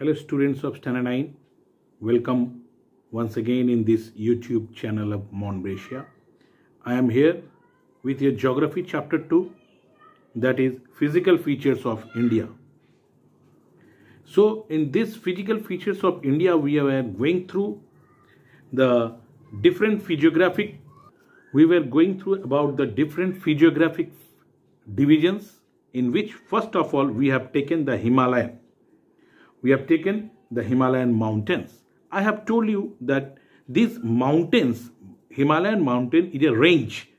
Hello students of Standard 9. Welcome once again in this YouTube channel of Monbrasia. I am here with your Geography Chapter 2 that is Physical Features of India. So in this Physical Features of India we were going through the different physiographic we were going through about the different physiographic divisions in which first of all we have taken the Himalayan we have taken the Himalayan mountains. I have told you that these mountains, Himalayan mountain is a range.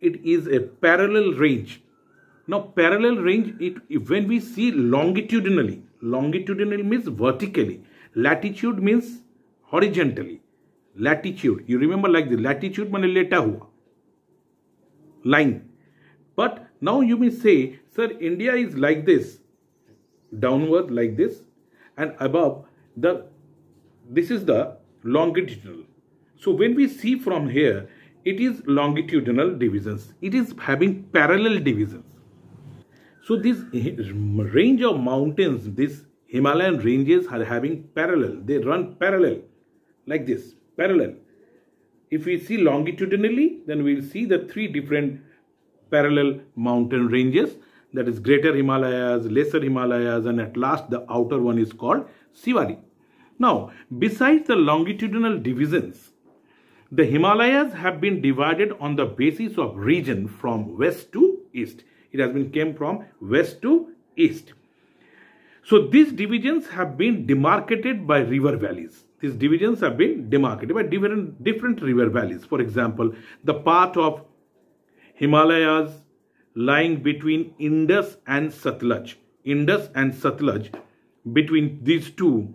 It is a parallel range. Now parallel range, it, when we see longitudinally, longitudinal means vertically. Latitude means horizontally. Latitude, you remember like the latitude mane leta hua. Line. But now you may say, sir, India is like this. Downward like this and above the this is the longitudinal so when we see from here it is longitudinal divisions it is having parallel divisions so this range of mountains this himalayan ranges are having parallel they run parallel like this parallel if we see longitudinally then we'll see the three different parallel mountain ranges that is greater Himalayas, lesser Himalayas, and at last the outer one is called Sivari. Now, besides the longitudinal divisions, the Himalayas have been divided on the basis of region from west to east. It has been came from west to east. So these divisions have been demarcated by river valleys. These divisions have been demarcated by different, different river valleys. For example, the part of Himalayas lying between Indus and Satluj. Indus and Satluj, between these two,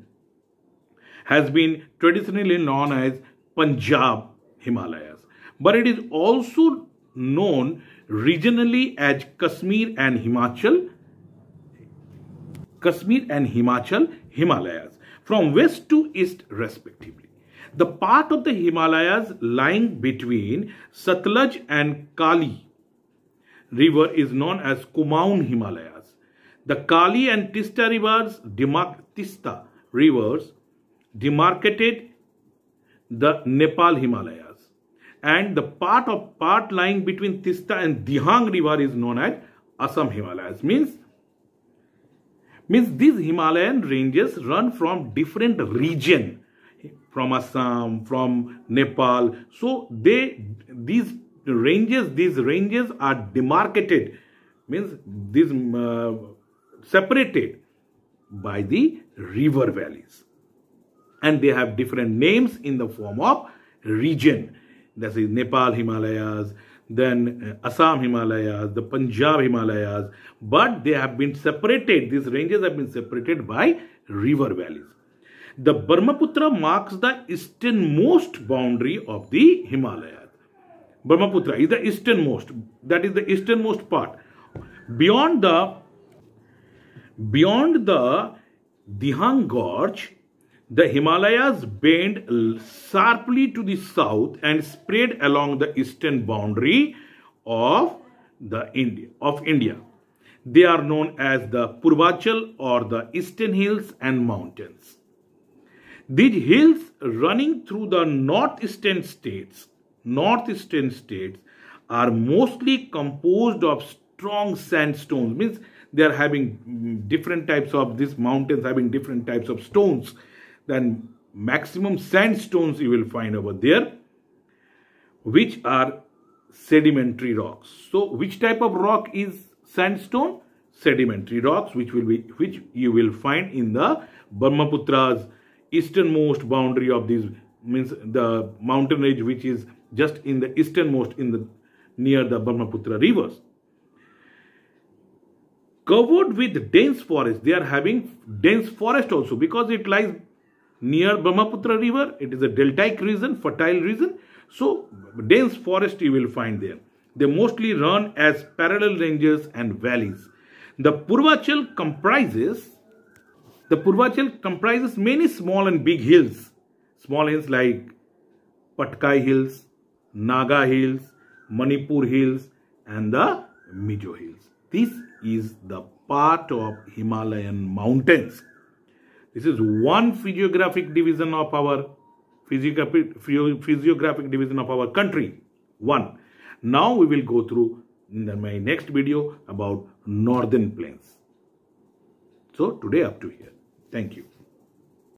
has been traditionally known as Punjab Himalayas. But it is also known regionally as Kashmir and Himachal, Kashmir and Himachal Himalayas, from west to east respectively. The part of the Himalayas lying between Satluj and Kali river is known as Kumaun Himalayas. The Kali and Tista rivers, demarc Tista rivers demarcated the Nepal Himalayas. And the part of part lying between Tista and Dihang river is known as Assam Himalayas. Means, means these Himalayan ranges run from different region from Assam, from Nepal. So they these the ranges, these ranges are demarcated, means these uh, separated by the river valleys. And they have different names in the form of region. That is Nepal Himalayas, then uh, Assam Himalayas, the Punjab Himalayas. But they have been separated, these ranges have been separated by river valleys. The Brahmaputra marks the easternmost boundary of the Himalayas. Brahmaputra is the easternmost. That is the easternmost part. Beyond the beyond the Dihang Gorge, the Himalayas bend sharply to the south and spread along the eastern boundary of the India of India. They are known as the Purvachal or the Eastern Hills and Mountains. These hills running through the northeastern states northeastern states are mostly composed of strong sandstones means they are having mm, different types of these mountains having different types of stones then maximum sandstones you will find over there which are sedimentary rocks so which type of rock is sandstone sedimentary rocks which will be which you will find in the brahmaputra's easternmost boundary of these means the mountain range which is just in the easternmost in the near the Brahmaputra rivers. Covered with dense forest, they are having dense forest also because it lies near Brahmaputra river. It is a deltaic region, fertile region. So dense forest you will find there. They mostly run as parallel ranges and valleys. The Purvachal comprises the Purvachal comprises many small and big hills. Small hills like Patkai hills, Naga Hills, Manipur Hills and the Mijo Hills. This is the part of Himalayan mountains. This is one physiographic division of our physiographic, physiographic division of our country. One. Now we will go through my next video about northern plains. So today up to here. Thank you.